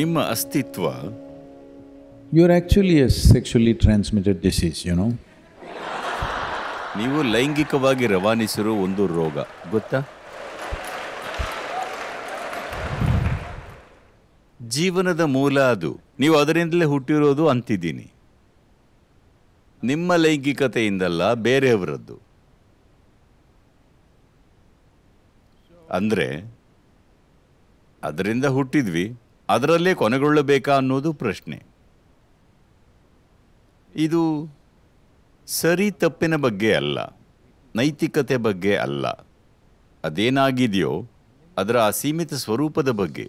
ನಿಮ್ಮ ಅಸ್ತಿತ್ವ you are actually a sexually transmitted disease you know ನೀವು ಲೈಂಗಿಕವಾಗಿ ರವಾನಿಸಿರೋ ಒಂದು ರೋಗ ಗೊತ್ತಾ ಜೀವನದ ಮೂಲ ಅದು ನೀವು ಅದರಿಂದಲೇ ಹುಟ್ಟಿರೋದು ಅಂತಿದ್ದೀನಿ ನಿಮ್ಮ ಲೈಂಗಿಕತೆಯಿಂದಲ್ಲ ಬೇರೆಯವರದ್ದು ಅಂದರೆ ಅದರಿಂದ ಹುಟ್ಟಿದ್ವಿ ಅದರಲ್ಲೇ ಕೊನೆಗೊಳ್ಳಬೇಕಾ ಅನ್ನೋದು ಪ್ರಶ್ನೆ ಇದು ಸರಿ ತಪ್ಪಿನ ಬಗ್ಗೆ ಅಲ್ಲ ನೈತಿಕತೆ ಬಗ್ಗೆ ಅಲ್ಲ ಅದೇನಾಗಿದೆಯೋ ಅದರ ಅಸೀಮಿತ ಸ್ವರೂಪದ ಬಗ್ಗೆ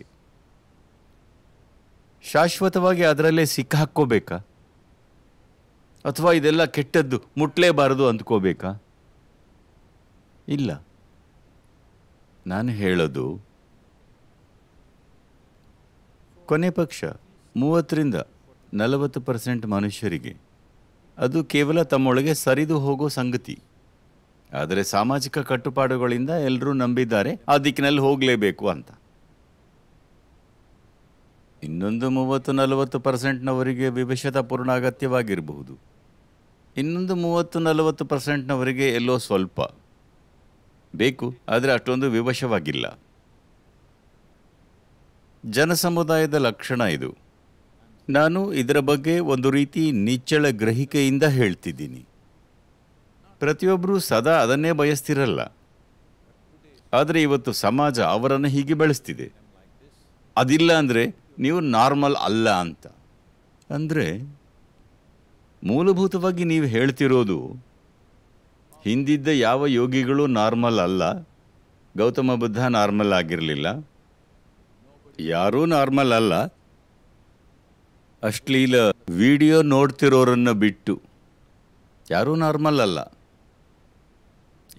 ಶಾಶ್ವತವಾಗಿ ಅದರಲ್ಲೇ ಸಿಕ್ಕಾಕ್ಕೋಬೇಕಾ ಅಥವಾ ಇದೆಲ್ಲ ಕೆಟ್ಟದ್ದು ಮುಟ್ಲೇಬಾರದು ಅಂದ್ಕೋಬೇಕಾ ಇಲ್ಲ ನಾನು ಹೇಳೋದು ಕೊನೆ ಪಕ್ಷ ಮೂವತ್ತರಿಂದ ನಲವತ್ತು ಪರ್ಸೆಂಟ್ ಮನುಷ್ಯರಿಗೆ ಅದು ಕೇವಲ ತಮ್ಮೊಳಗೆ ಸರಿದು ಹೋಗೋ ಸಂಗತಿ ಆದರೆ ಸಾಮಾಜಿಕ ಕಟ್ಟುಪಾಡುಗಳಿಂದ ಎಲ್ಲರೂ ನಂಬಿದ್ದಾರೆ ಆ ದಿಕ್ಕಿನಲ್ಲಿ ಹೋಗಲೇಬೇಕು ಅಂತ ಇನ್ನೊಂದು ಮೂವತ್ತು ನಲವತ್ತು ಪರ್ಸೆಂಟ್ನವರಿಗೆ ವಿವಶತಾಪೂರ್ಣ ಅಗತ್ಯವಾಗಿರಬಹುದು ಇನ್ನೊಂದು ಮೂವತ್ತು ನಲವತ್ತು ಪರ್ಸೆಂಟ್ನವರೆಗೆ ಎಲ್ಲೋ ಸ್ವಲ್ಪ ಬೇಕು ಆದರೆ ಅಷ್ಟೊಂದು ವಿವಶವಾಗಿಲ್ಲ ಜನಸಮುದಾಯದ ಲಕ್ಷಣ ಇದು ನಾನು ಇದರ ಬಗ್ಗೆ ಒಂದು ರೀತಿ ನಿಚ್ಚಳ ಗ್ರಹಿಕೆಯಿಂದ ಹೇಳ್ತಿದ್ದೀನಿ ಪ್ರತಿಯೊಬ್ಬರೂ ಸದಾ ಅದನ್ನೇ ಬಯಸ್ತಿರಲ್ಲ ಆದರೆ ಇವತ್ತು ಸಮಾಜ ಅವರನ್ನು ಹೀಗೆ ಬೆಳೆಸ್ತಿದೆ ಅದಿಲ್ಲ ಅಂದರೆ ನೀವು ನಾರ್ಮಲ್ ಅಲ್ಲ ಅಂತ ಅಂದರೆ ಮೂಲಭೂತವಾಗಿ ನೀವು ಹೇಳ್ತಿರೋದು ಹಿಂದಿದ್ದ ಯಾವ ಯೋಗಿಗಳು ನಾರ್ಮಲ್ ಅಲ್ಲ ಗೌತಮ ಬುದ್ಧ ನಾರ್ಮಲ್ ಆಗಿರಲಿಲ್ಲ ಯಾರೂ ನಾರ್ಮಲ್ ಅಲ್ಲ ಅಶ್ಲೀಲ ವಿಡಿಯೋ ನೋಡ್ತಿರೋರನ್ನು ಬಿಟ್ಟು ಯಾರೂ ನಾರ್ಮಲ್ ಅಲ್ಲ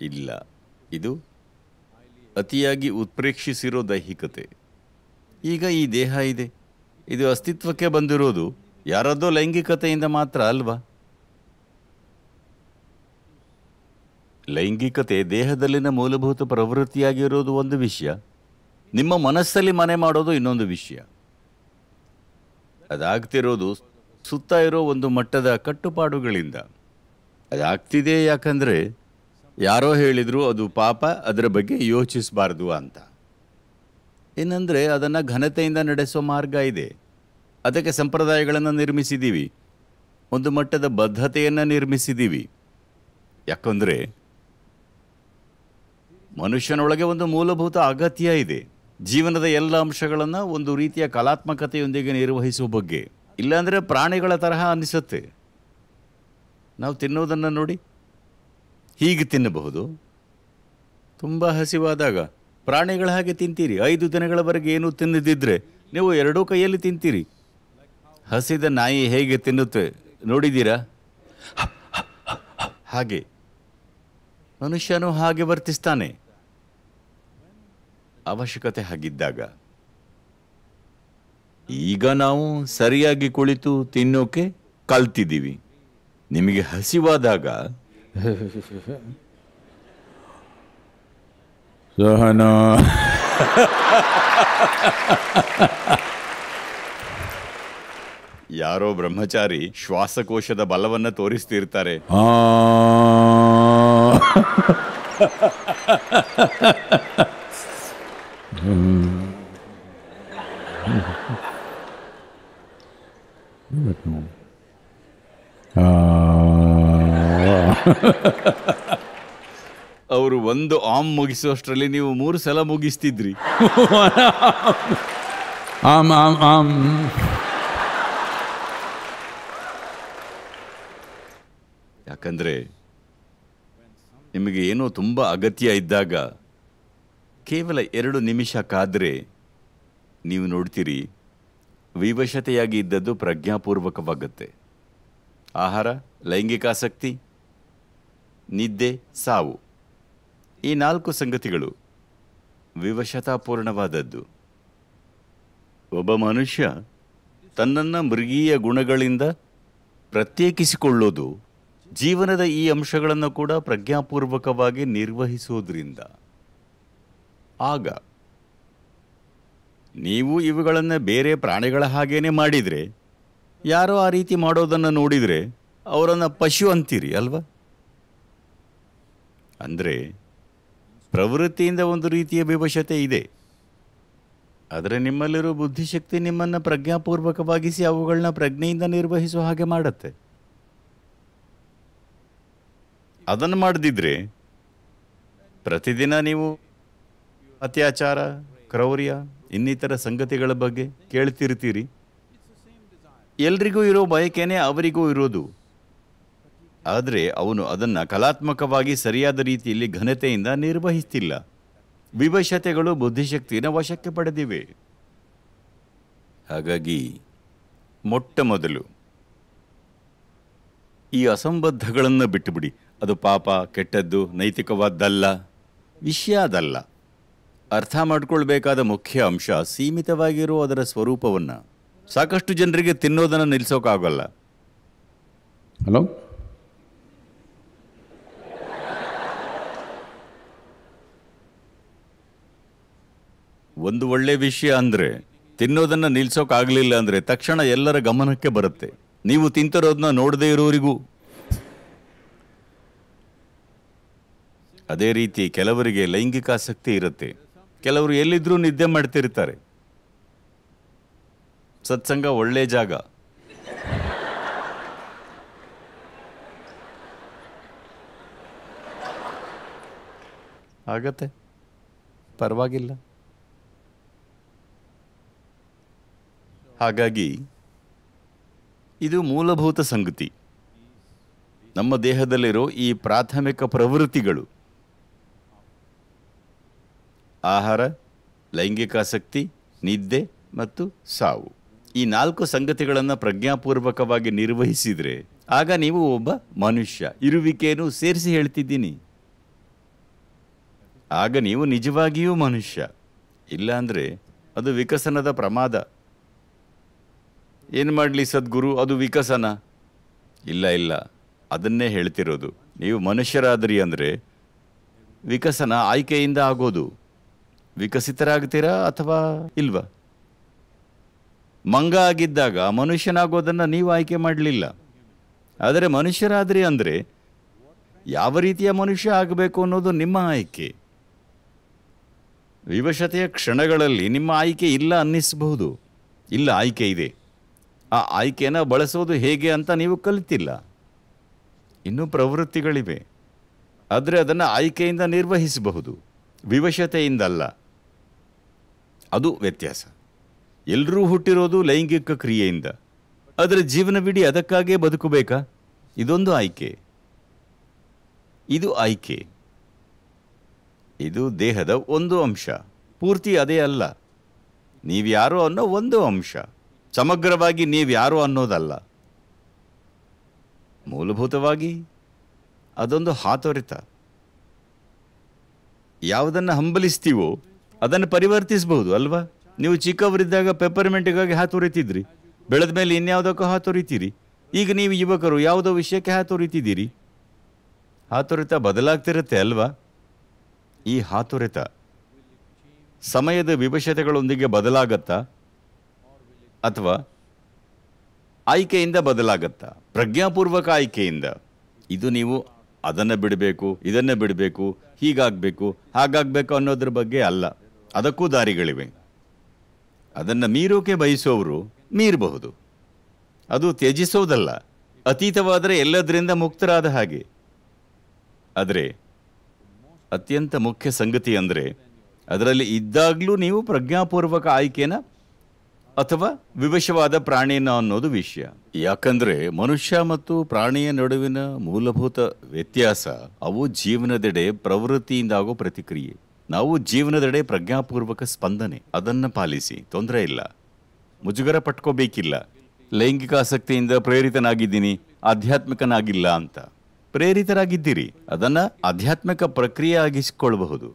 ಇಲ್ಲ ಇದು ಅತಿಯಾಗಿ ಉತ್ಪ್ರೇಕ್ಷಿಸಿರೋ ದೈಹಿಕತೆ ಈಗ ಈ ದೇಹ ಇದೆ ಇದು ಅಸ್ತಿತ್ವಕ್ಕೆ ಬಂದಿರೋದು ಯಾರದ್ದೋ ಲೈಂಗಿಕತೆಯಿಂದ ಮಾತ್ರ ಅಲ್ವಾ ಲೈಂಗಿಕತೆ ದೇಹದಲ್ಲಿನ ಮೂಲಭೂತ ಪ್ರವೃತ್ತಿಯಾಗಿರೋದು ಒಂದು ವಿಷಯ ನಿಮ್ಮ ಮನಸ್ಸಲ್ಲಿ ಮನೆ ಮಾಡೋದು ಇನ್ನೊಂದು ವಿಷಯ ಅದಾಗ್ತಿರೋದು ಸುತ್ತ ಇರೋ ಒಂದು ಮಟ್ಟದ ಕಟ್ಟುಪಾಡುಗಳಿಂದ ಅದಾಗ್ತಿದೆ ಯಾಕಂದರೆ ಯಾರೋ ಹೇಳಿದ್ರು ಅದು ಪಾಪ ಅದರ ಬಗ್ಗೆ ಯೋಚಿಸಬಾರ್ದು ಅಂತ ಏನಂದರೆ ಅದನ್ನು ಘನತೆಯಿಂದ ನಡೆಸೋ ಮಾರ್ಗ ಇದೆ ಅದಕ್ಕೆ ಸಂಪ್ರದಾಯಗಳನ್ನು ನಿರ್ಮಿಸಿದ್ದೀವಿ ಒಂದು ಮಟ್ಟದ ಬದ್ಧತೆಯನ್ನು ನಿರ್ಮಿಸಿದ್ದೀವಿ ಯಾಕಂದರೆ ಮನುಷ್ಯನೊಳಗೆ ಒಂದು ಮೂಲಭೂತ ಅಗತ್ಯ ಇದೆ ಜೀವನದ ಎಲ್ಲ ಅಂಶಗಳನ್ನು ಒಂದು ರೀತಿಯ ಕಲಾತ್ಮಕತೆಯೊಂದಿಗೆ ನಿರ್ವಹಿಸುವ ಬಗ್ಗೆ ಇಲ್ಲಾಂದರೆ ಪ್ರಾಣಿಗಳ ತರಹ ಅನ್ನಿಸುತ್ತೆ ನಾವು ತಿನ್ನೋದನ್ನು ನೋಡಿ ಹೀಗೆ ತಿನ್ನಬಹುದು ತುಂಬ ಹಸಿವಾದಾಗ ಪ್ರಾಣಿಗಳ ಹಾಗೆ ತಿಂತೀರಿ ಐದು ದಿನಗಳವರೆಗೆ ಏನೂ ತಿನ್ನದಿದ್ದರೆ ನೀವು ಎರಡೂ ಕೈಯಲ್ಲಿ ತಿಂತೀರಿ ಹಸಿದ ನಾಯಿ ಹೇಗೆ ತಿನ್ನುತ್ತೆ ನೋಡಿದ್ದೀರಾ ಹಾಗೆ ಮನುಷ್ಯನು ಹಾಗೆ ವರ್ತಿಸ್ತಾನೆ ಅವಶ್ಯಕತೆ ಹಾಗಿದ್ದಾಗ ಈಗ ನಾವು ಸರಿಯಾಗಿ ಕುಳಿತು ತಿನ್ನೋಕೆ ಕಲ್ತಿದ್ದೀವಿ ನಿಮಗೆ ಹಸಿವಾದಾಗ ಸಹನ ಯಾರೋ ಬ್ರಹ್ಮಚಾರಿ ಶ್ವಾಸಕೋಶದ ಬಲವನ್ನ ತೋರಿಸ್ತಿರ್ತಾರೆ ಅವರು ಒಂದು ಆಮ್ ಮುಗಿಸುವಷ್ಟರಲ್ಲಿ ನೀವು ಮೂರು ಸಲ ಮುಗಿಸ್ತಿದ್ರಿ ಆಮ್ ಆಮ್ ಆಮ್ ಯಾಕಂದರೆ ನಿಮಗೆ ಏನೋ ತುಂಬ ಅಗತ್ಯ ಇದ್ದಾಗ ಕೇವಲ ಎರಡು ನಿಮಿಷ ಕಾದರೆ ನೀವು ನೋಡ್ತೀರಿ ವಿವಶತೆಯಾಗಿ ಇದ್ದದ್ದು ಪ್ರಜ್ಞಾಪೂರ್ವಕವಾಗುತ್ತೆ ಆಹಾರ ಲೈಂಗಿಕ ಆಸಕ್ತಿ ನಿದ್ದೆ ಸಾವು ಈ ನಾಲ್ಕು ಸಂಗತಿಗಳು ವಿವಶತಾಪೂರ್ಣವಾದದ್ದು ಒಬ್ಬ ಮನುಷ್ಯ ತನ್ನನ್ನು ಮೃಗೀಯ ಗುಣಗಳಿಂದ ಪ್ರತ್ಯೇಕಿಸಿಕೊಳ್ಳೋದು ಜೀವನದ ಈ ಅಂಶಗಳನ್ನು ಕೂಡ ಪ್ರಜ್ಞಾಪೂರ್ವಕವಾಗಿ ನಿರ್ವಹಿಸುವುದರಿಂದ ಆಗ ನೀವು ಇವುಗಳನ್ನು ಬೇರೆ ಪ್ರಾಣಿಗಳ ಹಾಗೇನೆ ಮಾಡಿದರೆ ಯಾರೋ ಆ ರೀತಿ ಮಾಡೋದನ್ನು ನೋಡಿದರೆ ಅವರನ್ನು ಪಶು ಅಂತೀರಿ ಅಲ್ವಾ ಅಂದರೆ ಪ್ರವೃತ್ತಿಯಿಂದ ಒಂದು ರೀತಿಯ ವಿವಶತೆ ಇದೆ ಆದರೆ ನಿಮ್ಮಲ್ಲಿರೋ ಬುದ್ಧಿಶಕ್ತಿ ನಿಮ್ಮನ್ನು ಪ್ರಜ್ಞಾಪೂರ್ವಕವಾಗಿಸಿ ಅವುಗಳನ್ನ ಪ್ರಜ್ಞೆಯಿಂದ ನಿರ್ವಹಿಸುವ ಹಾಗೆ ಮಾಡುತ್ತೆ ಅದನ್ನು ಮಾಡದಿದ್ರೆ ಪ್ರತಿದಿನ ನೀವು ಅತ್ಯಾಚಾರ ಕ್ರೌರ್ಯ ಇನ್ನಿತರ ಸಂಗತಿಗಳ ಬಗ್ಗೆ ಕೇಳ್ತಿರ್ತೀರಿ ಎಲ್ರಿಗೂ ಇರೋ ಬಯಕೆನೆ ಅವರಿಗೂ ಇರೋದು ಆದರೆ ಅವನು ಅದನ್ನು ಕಲಾತ್ಮಕವಾಗಿ ಸರಿಯಾದ ರೀತಿಯಲ್ಲಿ ಘನತೆಯಿಂದ ನಿರ್ವಹಿಸ್ತಿಲ್ಲ ವಿವಶತೆಗಳು ಬುದ್ಧಿಶಕ್ತಿಯನ್ನು ವಶಕ್ಕೆ ಪಡೆದಿವೆ ಹಾಗಾಗಿ ಮೊಟ್ಟ ಮೊದಲು ಈ ಅಸಂಬದ್ಧಗಳನ್ನು ಬಿಟ್ಟುಬಿಡಿ ಅದು ಪಾಪ ಕೆಟ್ಟದ್ದು ನೈತಿಕವಾದ್ದಲ್ಲ ವಿಷಯ ಅದಲ್ಲ ಅರ್ಥ ಮಾಡ್ಕೊಳ್ಬೇಕಾದ ಮುಖ್ಯ ಅಂಶ ಸೀಮಿತವಾಗಿರೋ ಅದರ ಸ್ವರೂಪವನ್ನು ಸಾಕಷ್ಟು ಜನರಿಗೆ ತಿನ್ನೋದನ್ನು ನಿಲ್ಲಿಸೋಕ್ಕಾಗಲ್ಲ ಹಲೋ ಒಂದು ಒಳ್ಳೆ ವಿಷಯ ಅಂದರೆ ತಿನ್ನೋದನ್ನು ನಿಲ್ಲಿಸೋಕ್ಕಾಗಲಿಲ್ಲ ಅಂದರೆ ತಕ್ಷಣ ಎಲ್ಲರ ಗಮನಕ್ಕೆ ಬರುತ್ತೆ ನೀವು ತಿಂತಿರೋದನ್ನ ನೋಡದೇ ಇರೋರಿಗೂ ಅದೇ ರೀತಿ ಕೆಲವರಿಗೆ ಲೈಂಗಿಕ ಆಸಕ್ತಿ ಇರುತ್ತೆ ಕೆಲವರು ಎಲ್ಲಿದ್ರೂ ನಿದ್ದೆ ಮಾಡ್ತಿರ್ತಾರೆ ಸತ್ಸಂಗ ಒಳ್ಳೆ ಜಾಗ ಆಗತ್ತೆ ಪರವಾಗಿಲ್ಲ ಹಾಗಾಗಿ ಇದು ಮೂಲಭೂತ ಸಂಗತಿ ನಮ್ಮ ದೇಹದಲ್ಲಿರೋ ಈ ಪ್ರಾಥಮಿಕ ಪ್ರವೃತ್ತಿಗಳು ಆಹಾರ ಲೈಂಗಿಕ ಆಸಕ್ತಿ ನಿದ್ದೆ ಮತ್ತು ಸಾವು ಈ ನಾಲ್ಕು ಸಂಗತಿಗಳನ್ನು ಪ್ರಜ್ಞಾಪೂರ್ವಕವಾಗಿ ನಿರ್ವಹಿಸಿದರೆ ಆಗ ನೀವು ಒಬ್ಬ ಮನುಷ್ಯ ಇರುವಿಕೆಯನ್ನು ಸೇರಿಸಿ ಹೇಳ್ತಿದ್ದೀನಿ ಆಗ ನೀವು ನಿಜವಾಗಿಯೂ ಮನುಷ್ಯ ಇಲ್ಲಾಂದರೆ ಅದು ವಿಕಸನದ ಪ್ರಮಾದ ಏನು ಮಾಡಲಿ ಸದ್ಗುರು ಅದು ವಿಕಸನ ಇಲ್ಲ ಇಲ್ಲ ಅದನ್ನೇ ಹೇಳ್ತಿರೋದು ನೀವು ಮನುಷ್ಯರಾದ್ರಿ ಅಂದರೆ ವಿಕಸನ ಆಯ್ಕೆಯಿಂದ ಆಗೋದು ವಿಕಸಿತರಾಗ್ತೀರಾ ಅಥವಾ ಇಲ್ವಾ ಮಂಗ ಆಗಿದ್ದಾಗ ಮನುಷ್ಯನಾಗೋದನ್ನು ನೀವು ಆಯ್ಕೆ ಮಾಡಲಿಲ್ಲ ಆದರೆ ಮನುಷ್ಯರಾದ್ರಿ ಅಂದರೆ ಯಾವ ರೀತಿಯ ಮನುಷ್ಯ ಆಗಬೇಕು ಅನ್ನೋದು ನಿಮ್ಮ ಆಯ್ಕೆ ವಿವಶತೆಯ ಕ್ಷಣಗಳಲ್ಲಿ ನಿಮ್ಮ ಆಯ್ಕೆ ಇಲ್ಲ ಅನ್ನಿಸಬಹುದು ಇಲ್ಲ ಆಯ್ಕೆ ಇದೆ ಆ ಆಯ್ಕೆನ ಬಳಸೋದು ಹೇಗೆ ಅಂತ ನೀವು ಕಲಿತಿಲ್ಲ ಇನ್ನೂ ಪ್ರವೃತ್ತಿಗಳಿವೆ ಆದರೆ ಅದನ್ನು ಆಯ್ಕೆಯಿಂದ ನಿರ್ವಹಿಸಬಹುದು ವಿವಶತೆಯಿಂದಲ್ಲ ಅದು ವ್ಯತ್ಯಾಸ ಎಲ್ಲರೂ ಹುಟ್ಟಿರೋದು ಲೈಂಗಿಕ ಕ್ರಿಯೆಯಿಂದ ಅದರ ಜೀವನವಿಡೀ ಅದಕ್ಕಾಗೇ ಬದುಕಬೇಕಾ ಇದೊಂದು ಆಯ್ಕೆ ಇದು ಆಯ್ಕೆ ಇದು ದೇಹದ ಒಂದು ಅಂಶ ಪೂರ್ತಿ ಅದೇ ಅಲ್ಲ ನೀವ್ಯಾರು ಅನ್ನೋ ಒಂದು ಅಂಶ ಸಮಗ್ರವಾಗಿ ನೀವ್ಯಾರು ಅನ್ನೋದಲ್ಲ ಮೂಲಭೂತವಾಗಿ ಅದೊಂದು ಹಾತೊರಿತ ಯಾವುದನ್ನು ಹಂಬಲಿಸ್ತೀವೋ ಅದನ್ನು ಪರಿವರ್ತಿಸಬಹುದು ಅಲ್ವಾ ನೀವು ಚಿಕ್ಕವರಿದ್ದಾಗ ಪೆಪರ್ಮೆಂಟ್ಗಾಗಿ ಹಾತೊರಿತಿದ್ರಿ ಬೆಳೆದ ಮೇಲೆ ಇನ್ಯಾವುದಕ್ಕೂ ಹಾತೊರಿತೀರಿ ಈಗ ನೀವು ಯುವಕರು ಯಾವುದೋ ವಿಷಯಕ್ಕೆ ಹಾತೊರಿತಿದ್ದೀರಿ ಹಾತೊರೆತ ಬದಲಾಗ್ತಿರುತ್ತೆ ಅಲ್ವಾ ಈ ಹಾತೊರೆತ ಸಮಯದ ವಿವಶತೆಗಳೊಂದಿಗೆ ಬದಲಾಗತ್ತಾ ಅಥವಾ ಆಯ್ಕೆಯಿಂದ ಬದಲಾಗತ್ತಾ ಪ್ರಜ್ಞಾಪೂರ್ವಕ ಆಯ್ಕೆಯಿಂದ ಇದು ನೀವು ಅದನ್ನು ಬಿಡಬೇಕು ಇದನ್ನೇ ಬಿಡಬೇಕು ಹೀಗಾಗಬೇಕು ಹಾಗಾಗಬೇಕು ಅನ್ನೋದ್ರ ಬಗ್ಗೆ ಅಲ್ಲ ಅದಕ್ಕೂ ದಾರಿಗಳಿವೆ ಅದನ್ನು ಮೀರೋಕೆ ಬಯಸುವವರು ಮೀರಬಹುದು ಅದು ತ್ಯಜಿಸೋದಲ್ಲ ಅತೀತವಾದರೆ ಎಲ್ಲದರಿಂದ ಮುಕ್ತರಾದ ಹಾಗೆ ಆದರೆ ಅತ್ಯಂತ ಮುಖ್ಯ ಸಂಗತಿ ಅಂದರೆ ಅದರಲ್ಲಿ ಇದ್ದಾಗಲೂ ನೀವು ಪ್ರಜ್ಞಾಪೂರ್ವಕ ಆಯ್ಕೆನ ಅಥವಾ ವಿವಶವಾದ ಪ್ರಾಣಿನ ಅನ್ನೋದು ವಿಷಯ ಯಾಕಂದ್ರೆ ಮನುಷ್ಯ ಮತ್ತು ಪ್ರಾಣಿಯ ನಡುವಿನ ಮೂಲಭೂತ ವ್ಯತ್ಯಾಸ ಅವು ಜೀವನದೆಡೆ ಪ್ರವೃತ್ತಿಯಿಂದ ಪ್ರತಿಕ್ರಿಯೆ ನಾವು ಜೀವನದೆಡೆ ಪ್ರಜ್ಞಾಪೂರ್ವಕ ಸ್ಪಂದನೆ ಅದನ್ನು ಪಾಲಿಸಿ ತೊಂದರೆ ಇಲ್ಲ ಮುಜುಗರ ಪಟ್ಕೋಬೇಕಿಲ್ಲ ಲೈಂಗಿಕ ಆಸಕ್ತಿಯಿಂದ ಪ್ರೇರಿತನಾಗಿದ್ದೀನಿ ಆಧ್ಯಾತ್ಮಿಕನಾಗಿಲ್ಲ ಅಂತ ಪ್ರೇರಿತರಾಗಿದ್ದೀರಿ ಅದನ್ನ ಆಧ್ಯಾತ್ಮಿಕ ಪ್ರಕ್ರಿಯೆ ಆಗಿಸಿಕೊಳ್ಳಬಹುದು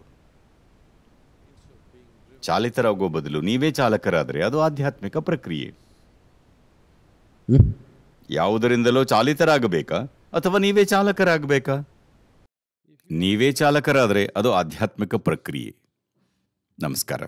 ಚಾಲಿತರಾಗುವ ಬದಲು ನೀವೇ ಚಾಲಕರಾದರೆ ಅದು ಆಧ್ಯಾತ್ಮಿಕ ಪ್ರಕ್ರಿಯೆ ಯಾವುದರಿಂದಲೋ ಚಾಲಿತರಾಗಬೇಕಾ ಅಥವಾ ನೀವೇ ಚಾಲಕರಾಗಬೇಕಾ ನೀವೇ ಚಾಲಕರಾದರೆ ಅದು ಆಧ್ಯಾತ್ಮಿಕ ಪ್ರಕ್ರಿಯೆ ನಮಸ್ಕಾರ